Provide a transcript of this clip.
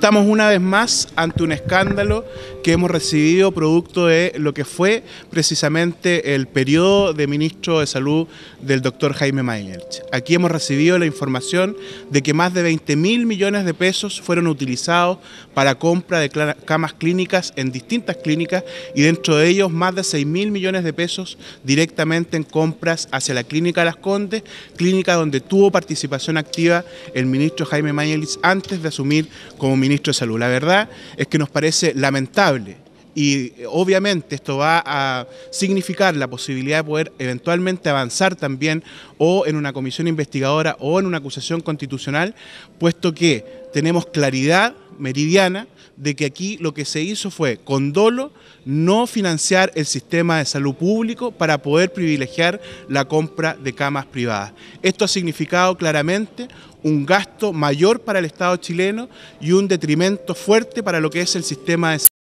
Estamos una vez más ante un escándalo que hemos recibido producto de lo que fue precisamente el periodo de ministro de Salud del doctor Jaime Mayerch. Aquí hemos recibido la información de que más de 20 mil millones de pesos fueron utilizados para compra de camas clínicas en distintas clínicas y dentro de ellos más de 6 mil millones de pesos directamente en compras hacia la clínica Las Condes, clínica donde tuvo participación activa el ministro Jaime Mayerch antes de asumir como ministro ministro de Salud. La verdad es que nos parece lamentable y obviamente esto va a significar la posibilidad de poder eventualmente avanzar también o en una comisión investigadora o en una acusación constitucional, puesto que tenemos claridad meridiana de que aquí lo que se hizo fue, con dolo, no financiar el sistema de salud público para poder privilegiar la compra de camas privadas. Esto ha significado claramente un gasto mayor para el Estado chileno y un detrimento fuerte para lo que es el sistema de salud.